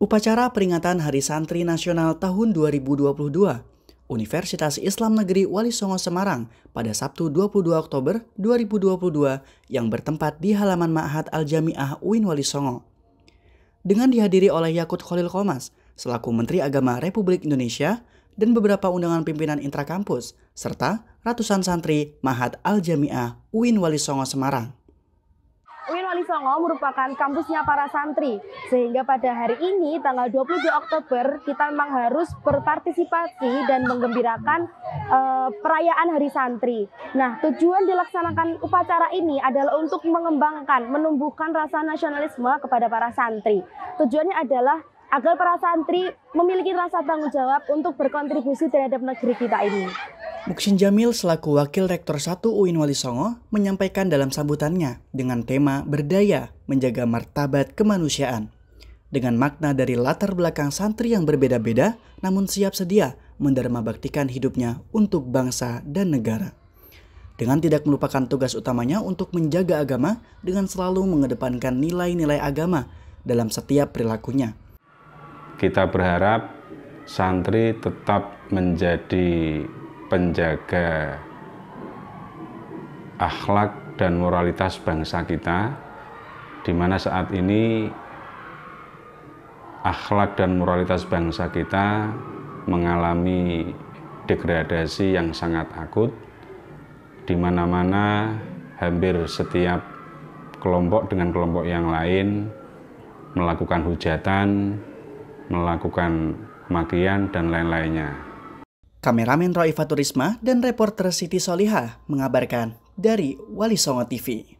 Upacara peringatan Hari Santri Nasional tahun 2022 Universitas Islam Negeri Wali Songo Semarang pada Sabtu 22 Oktober 2022 yang bertempat di halaman Ma'had Al-Jami'ah UIN Wali Songo. Dengan dihadiri oleh Yakut Khalil Komas selaku Menteri Agama Republik Indonesia dan beberapa undangan pimpinan intrakampus serta ratusan santri Ma'had Al-Jami'ah UIN Wali Songo Semarang. Songo merupakan kampusnya para santri. Sehingga pada hari ini tanggal 22 Oktober kita memang harus berpartisipasi dan menggembirakan eh, perayaan Hari Santri. Nah, tujuan dilaksanakan upacara ini adalah untuk mengembangkan, menumbuhkan rasa nasionalisme kepada para santri. Tujuannya adalah agar para santri memiliki rasa tanggung jawab untuk berkontribusi terhadap negeri kita ini. Muksin Jamil selaku Wakil Rektor 1 UIN Wali Songo menyampaikan dalam sambutannya dengan tema Berdaya Menjaga Martabat Kemanusiaan. Dengan makna dari latar belakang santri yang berbeda-beda namun siap sedia mendermabaktikan hidupnya untuk bangsa dan negara. Dengan tidak melupakan tugas utamanya untuk menjaga agama dengan selalu mengedepankan nilai-nilai agama dalam setiap perilakunya. Kita berharap santri tetap menjadi penjaga akhlak dan moralitas bangsa kita, di mana saat ini akhlak dan moralitas bangsa kita mengalami degradasi yang sangat akut, di mana-mana hampir setiap kelompok dengan kelompok yang lain melakukan hujatan, melakukan makian, dan lain-lainnya. Kameramen Roy Turisma dan reporter Siti Solihah mengabarkan dari Wali Songo TV.